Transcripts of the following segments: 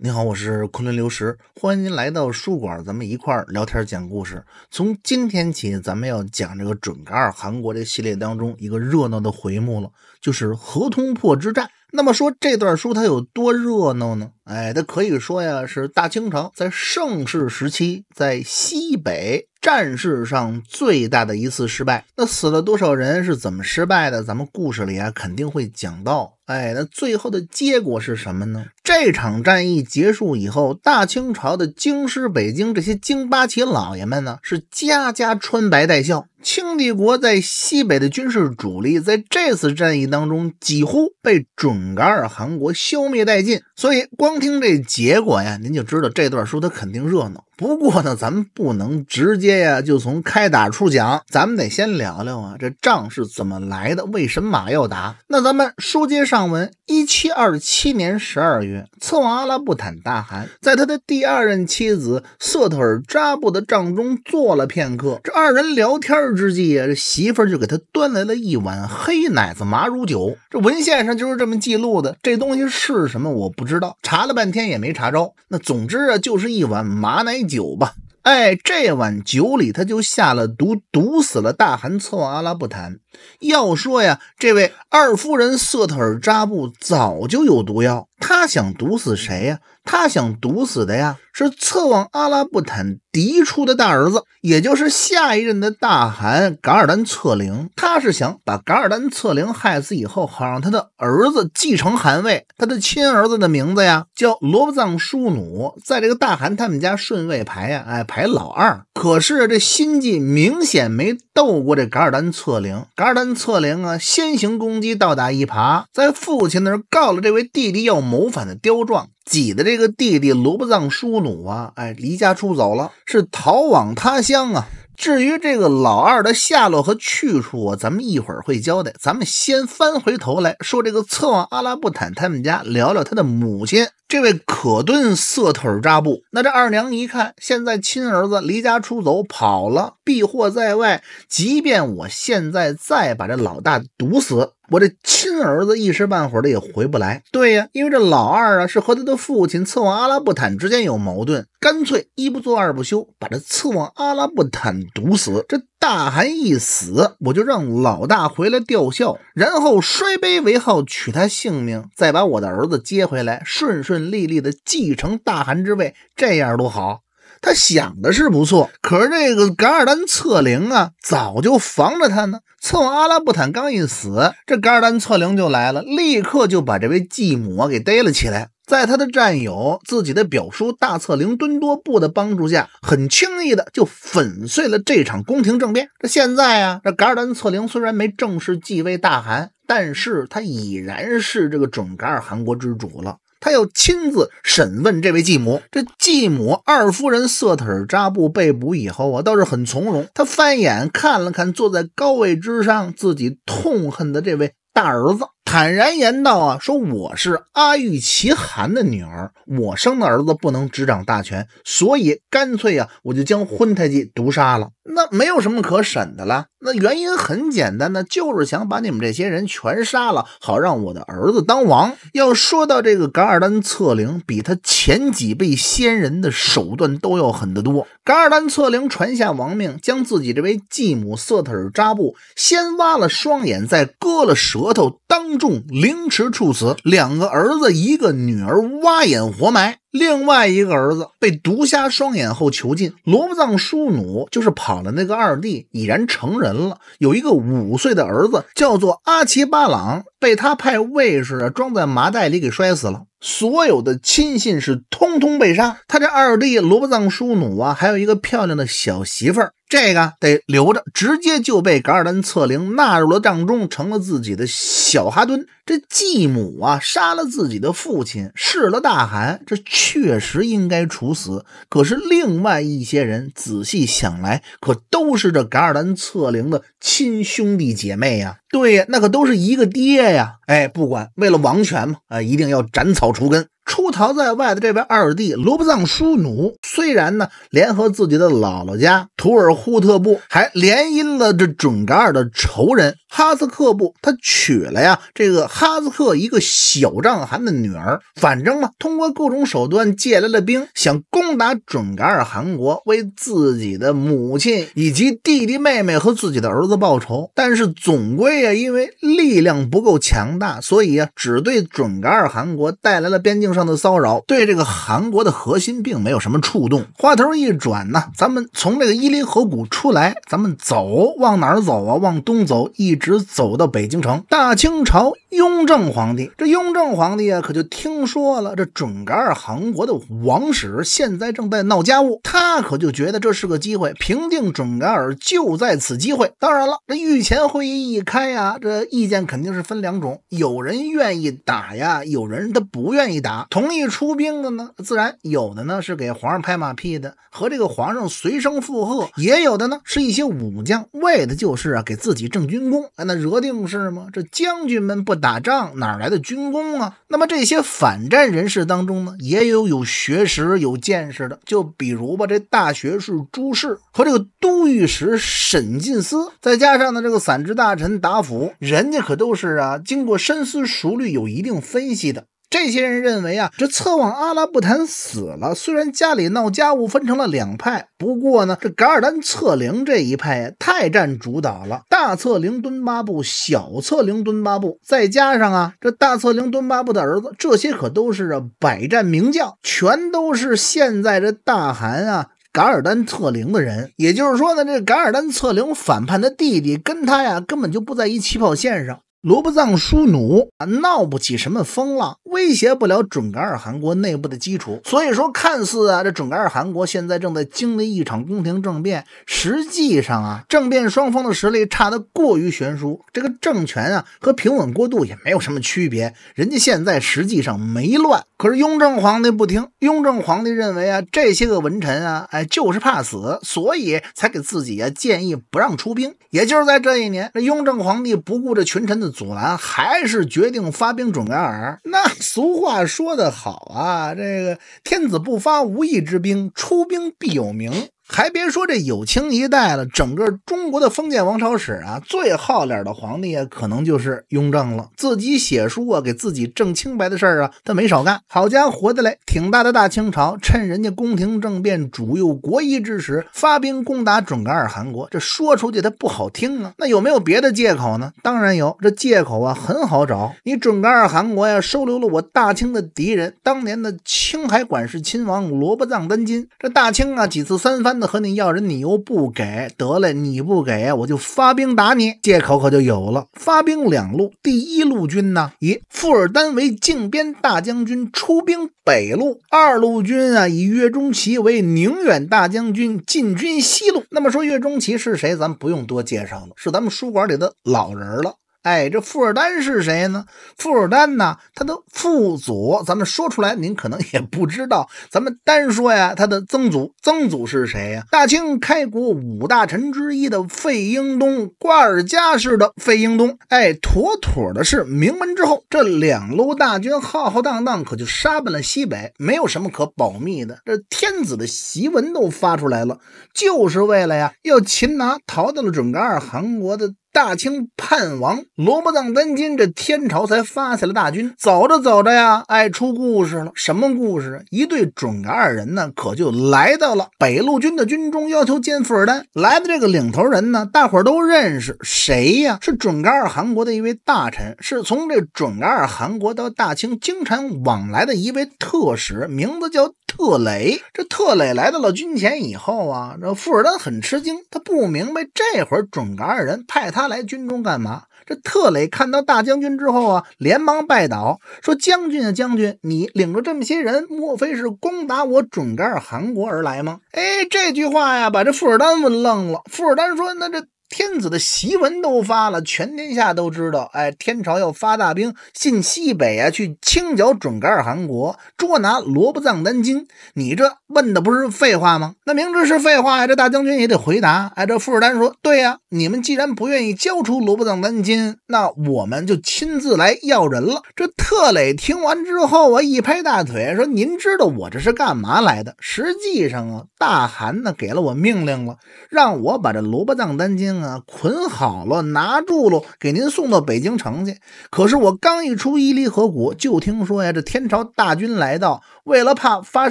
你好，我是昆仑刘石，欢迎您来到书馆，咱们一块儿聊天讲故事。从今天起，咱们要讲这个准噶尔汗国个系列当中一个热闹的回目了，就是河通破之战。那么说这段书它有多热闹呢？哎，它可以说呀是大清城在盛世时期在西北战事上最大的一次失败。那死了多少人？是怎么失败的？咱们故事里啊肯定会讲到。哎，那最后的结果是什么呢？这场战役结束以后，大清朝的京师北京这些京八旗老爷们呢，是家家穿白戴孝。清帝国在西北的军事主力在这次战役当中几乎被准噶尔汗国消灭殆尽，所以光听这结果呀，您就知道这段书它肯定热闹。不过呢，咱们不能直接呀就从开打处讲，咱们得先聊聊啊这仗是怎么来的，为么马要打？那咱们书接上文，一七二七年十二月。策妄阿拉布坦大汗在他的第二任妻子瑟特尔扎布的帐中坐了片刻，这二人聊天之际呀，这媳妇就给他端来了一碗黑奶子马乳酒。这文献上就是这么记录的。这东西是什么我不知道，查了半天也没查着。那总之啊，就是一碗马奶酒吧。哎，这碗酒里他就下了毒，毒死了大汗策妄阿拉布坦。要说呀，这位二夫人瑟特尔扎布早就有毒药。他想毒死谁呀？他想毒死的呀，是策望阿拉布坦嫡出的大儿子，也就是下一任的大汗噶尔丹策零。他是想把噶尔丹策零害死以后，好让他的儿子继承汗位。他的亲儿子的名字呀，叫罗布藏舒努，在这个大汗他们家顺位排呀，哎，排老二。可是这心计明显没斗过这噶尔丹策零。噶尔丹策零啊，先行攻击，倒打一耙，在父亲那儿告了这位弟弟要。谋反的刁状，挤的这个弟弟罗卜藏叔努啊，哎，离家出走了，是逃往他乡啊。至于这个老二的下落和去处，咱们一会儿会交代。咱们先翻回头来说这个策妄阿拉布坦他们家，聊聊他的母亲。这位可顿色腿扎布，那这二娘一看，现在亲儿子离家出走跑了，避祸在外。即便我现在再把这老大毒死，我这亲儿子一时半会儿的也回不来。对呀，因为这老二啊是和他的父亲策妄阿拉布坦之间有矛盾，干脆一不做二不休，把这策妄阿拉布坦毒死。这。大汗一死，我就让老大回来吊孝，然后摔杯为号取他性命，再把我的儿子接回来，顺顺利利的继承大汗之位，这样多好！他想的是不错，可是这个噶尔丹策零啊，早就防着他呢。伺候阿拉布坦刚一死，这噶尔丹策零就来了，立刻就把这位继母啊给逮了起来。在他的战友、自己的表叔大策凌敦多布的帮助下，很轻易的就粉碎了这场宫廷政变。这现在啊，这噶尔丹策凌虽然没正式继位大汗，但是他已然是这个准噶尔汗国之主了。他要亲自审问这位继母。这继母二夫人色特尔扎布被捕以后啊，倒是很从容。他翻眼看了看坐在高位之上、自己痛恨的这位大儿子。坦然言道啊，说我是阿玉齐汗的女儿，我生的儿子不能执掌大权，所以干脆啊，我就将昏太极毒杀了。那没有什么可审的了。那原因很简单呢，就是想把你们这些人全杀了，好让我的儿子当王。要说到这个噶尔丹策凌，比他前几辈先人的手段都要狠得多。噶尔丹策凌传下王命，将自己这位继母瑟特尔扎布先挖了双眼，再割了舌头当。众凌迟处死，两个儿子一个女儿挖眼活埋，另外一个儿子被毒瞎双眼后囚禁。罗布藏枢努就是跑了那个二弟，已然成人了，有一个五岁的儿子叫做阿奇巴朗，被他派卫士啊装在麻袋里给摔死了。所有的亲信是通通被杀，他这二弟罗布藏枢努啊，还有一个漂亮的小媳妇儿。这个得留着，直接就被噶尔丹策凌纳入了帐中，成了自己的小哈敦。这继母啊，杀了自己的父亲，弑了大汗，这确实应该处死。可是，另外一些人仔细想来，可都是这噶尔丹策凌的亲兄弟姐妹呀。对呀，那可都是一个爹呀！哎，不管为了王权嘛，啊，一定要斩草除根。出逃在外的这位二弟罗布藏叔努，虽然呢联合自己的姥姥家土尔扈特部，还联姻了这准噶尔的仇人哈斯克部，他娶了呀这个哈斯克一个小帐汗的女儿。反正嘛，通过各种手段借来了兵，想攻打准噶尔汗国，为自己的母亲以及弟弟妹妹和自己的儿子报仇。但是总归。也因为力量不够强大，所以啊，只对准噶尔汗国带来了边境上的骚扰，对这个韩国的核心并没有什么触动。话头一转呢，咱们从这个伊犁河谷出来，咱们走往哪儿走啊？往东走，一直走到北京城。大清朝，雍正皇帝，这雍正皇帝啊，可就听说了这准噶尔汗国的王室现在正在闹家务，他可就觉得这是个机会，平定准噶尔就在此机会。当然了，这御前会议一开。哎呀，这意见肯定是分两种，有人愿意打呀，有人他不愿意打。同意出兵的呢，自然有的呢是给皇上拍马屁的，和这个皇上随声附和；也有的呢是一些武将，为的就是啊给自己挣军功。哎，那惹定是吗？这将军们不打仗，哪来的军功啊？那么这些反战人士当中呢，也有有学识、有见识的，就比如吧，这大学士朱氏和这个都御史沈进思，再加上呢这个散职大臣达。阿人家可都是啊，经过深思熟虑，有一定分析的。这些人认为啊，这策妄阿拉布坦死了，虽然家里闹家务分成了两派，不过呢，这噶尔丹策凌这一派太占主导了。大策凌敦巴布、小策凌敦巴布，再加上啊，这大策凌敦巴布的儿子，这些可都是啊百战名将，全都是现在这大汗啊。噶尔丹策凌的人，也就是说呢，这噶尔丹策凌反叛的弟弟跟他呀，根本就不在一起跑线上。罗卜藏叔奴啊，闹不起什么风浪，威胁不了准噶尔汗国内部的基础。所以说，看似啊，这准噶尔汗国现在正在经历一场宫廷政变，实际上啊，政变双方的实力差得过于悬殊，这个政权啊和平稳过渡也没有什么区别。人家现在实际上没乱，可是雍正皇帝不听。雍正皇帝认为啊，这些个文臣啊，哎，就是怕死，所以才给自己啊建议不让出兵。也就是在这一年，这雍正皇帝不顾这群臣的。阻拦还是决定发兵准噶尔？那俗话说得好啊，这个天子不发无义之兵，出兵必有名。还别说这有清一代了，整个中国的封建王朝史啊，最好脸的皇帝啊，可能就是雍正了。自己写书啊，给自己正清白的事儿啊，他没少干。好家伙的嘞，挺大的大清朝，趁人家宫廷政变、主右国一之时，发兵攻打准噶尔汗国。这说出去他不好听啊。那有没有别的借口呢？当然有，这借口啊很好找。你准噶尔汗国呀，收留了我大清的敌人，当年的青海管事亲王罗卜藏丹津。这大清啊，几次三番。那和你要人，你又不给，得了，你不给，我就发兵打你，借口可就有了。发兵两路，第一路军呢？以富尔丹为靖边大将军，出兵北路；二路军啊，以岳钟琪为宁远大将军，进军西路。那么说岳钟琪是谁？咱不用多介绍了，是咱们书馆里的老人了。哎，这富尔丹是谁呢？富尔丹呢？他的父祖，咱们说出来您可能也不知道。咱们单说呀，他的曾祖、曾祖是谁呀？大清开国五大臣之一的费英东，瓜尔佳氏的费英东。哎，妥妥的是名门之后。这两路大军浩浩荡荡，可就杀奔了西北，没有什么可保密的。这天子的檄文都发出来了，就是为了呀，要擒拿逃到了准噶尔汗国的。大清叛王，罗卜藏丹金，这天朝才发下了大军。走着走着呀，爱出故事了。什么故事一对准噶尔人呢，可就来到了北路军的军中，要求见富尔丹。来的这个领头人呢，大伙都认识，谁呀？是准噶尔汗国的一位大臣，是从这准噶尔汗国到大清经常往来的一位特使，名字叫特雷。这特雷来到了军前以后啊，这富尔丹很吃惊，他不明白这会儿准噶尔人派他。来军中干嘛？这特雷看到大将军之后啊，连忙拜倒，说：“将军啊，将军，你领着这么些人，莫非是攻打我准噶尔汗国而来吗？”哎，这句话呀，把这富尔丹问愣了。富尔丹说：“那这……”天子的檄文都发了，全天下都知道。哎，天朝要发大兵进西北啊，去清剿准噶尔汗国，捉拿罗卜藏丹津。你这问的不是废话吗？那明知是废话呀，这大将军也得回答。哎，这富士丹说：“对呀，你们既然不愿意交出罗卜藏丹津，那我们就亲自来要人了。”这特磊听完之后啊，一拍大腿说：“您知道我这是干嘛来的？实际上啊，大汗呢给了我命令了，让我把这罗卜藏丹津。”啊，捆好了，拿住了，给您送到北京城去。可是我刚一出伊犁河谷，就听说呀，这天朝大军来到，为了怕发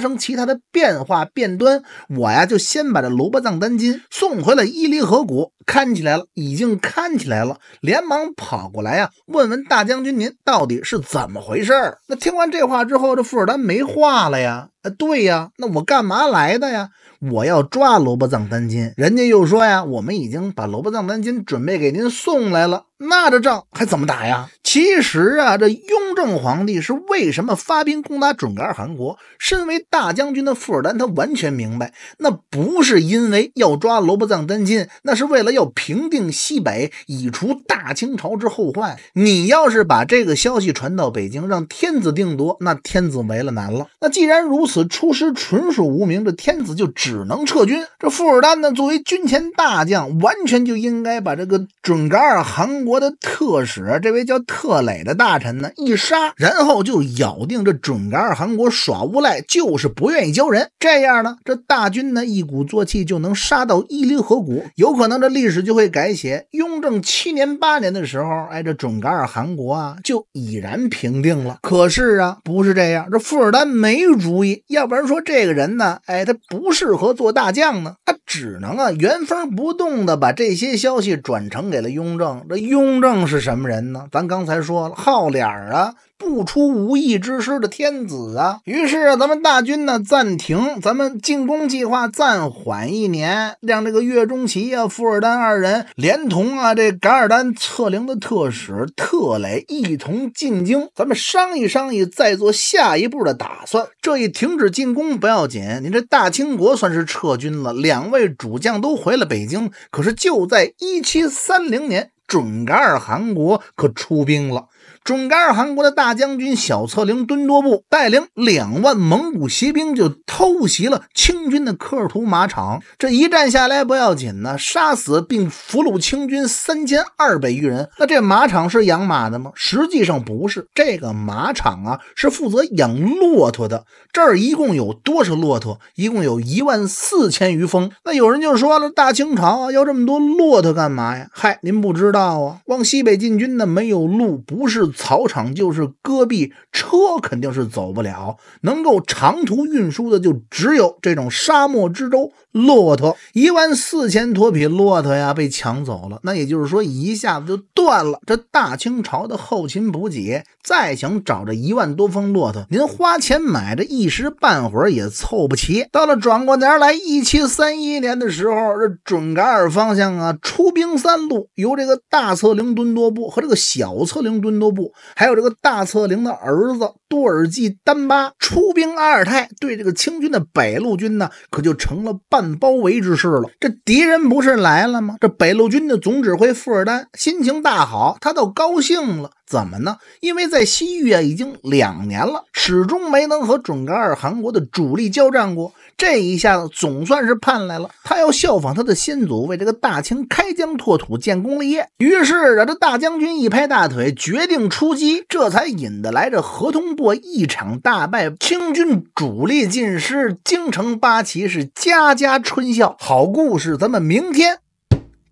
生其他的变化变端，我呀就先把这罗卜藏丹津送回了伊犁河谷，看起来了，已经看起来了，连忙跑过来呀，问问大将军您到底是怎么回事儿。那听完这话之后，这富尔丹没话了呀。对呀，那我干嘛来的呀？我要抓萝卜藏丹金，人家又说呀，我们已经把萝卜藏丹金准备给您送来了，那这仗还怎么打呀？其实啊，这雍正皇帝是为什么发兵攻打准噶尔汗国？身为大将军的富尔丹，他完全明白，那不是因为要抓罗卜藏丹津，那是为了要平定西北，以除大清朝之后患。你要是把这个消息传到北京，让天子定夺，那天子为难了。那既然如此，出师纯属无名，这天子就只能撤军。这富尔丹呢，作为军前大将，完全就应该把这个准噶尔汗国的特使，这位叫特。特垒的大臣呢，一杀，然后就咬定这准噶尔汗国耍无赖，就是不愿意交人。这样呢，这大军呢，一鼓作气就能杀到伊犁河谷，有可能这历史就会改写。雍正七年、八年的时候，哎，这准噶尔汗国啊，就已然平定了。可是啊，不是这样，这富尔丹没主意，要不然说这个人呢，哎，他不适合做大将呢，他只能啊，原封不动的把这些消息转呈给了雍正。这雍正是什么人呢？咱刚。才说了好脸儿啊，不出无义之师的天子啊！于是咱们大军呢暂停，咱们进攻计划暂缓一年，让这个岳钟琪啊、富尔丹二人，连同啊这噶尔丹策凌的特使特雷一同进京，咱们商议商议，再做下一步的打算。这一停止进攻不要紧，您这大清国算是撤军了，两位主将都回了北京。可是就在一七三零年。准噶尔汗国可出兵了。准噶尔汗国的大将军小策凌敦多布带领两万蒙古骑兵就偷袭了清军的科尔图马场。这一战下来不要紧呢，杀死并俘虏清军三千二百余人。那这马场是养马的吗？实际上不是，这个马场啊是负责养骆驼的。这儿一共有多少骆驼？一共有一万四千余峰。那有人就说了，大清朝啊要这么多骆驼干嘛呀？嗨，您不知道啊，往西北进军的没有路，不是。草场就是戈壁，车肯定是走不了，能够长途运输的就只有这种沙漠之舟。骆驼一万四千多匹骆驼呀，被抢走了。那也就是说，一下子就断了这大清朝的后勤补给。再想找这一万多峰骆驼，您花钱买，这一时半会儿也凑不齐。到了转过年来一七三一年的时候，这准噶尔方向啊，出兵三路，由这个大策凌敦多布和这个小策凌敦多布，还有这个大策凌的儿子多尔济丹巴出兵阿尔泰，对这个清军的北路军呢，可就成了半。包围之势了，这敌人不是来了吗？这北路军的总指挥富尔丹心情大好，他都高兴了。怎么呢？因为在西域啊，已经两年了，始终没能和准噶尔汗国的主力交战过。这一下子总算是盼来了，他要效仿他的先祖，为这个大清开疆拓土、建功立业。于是啊，这大将军一拍大腿，决定出击，这才引得来这河东坡一场大败，清军主力尽失，京城八旗是家家春笑。好故事，咱们明天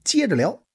接着聊。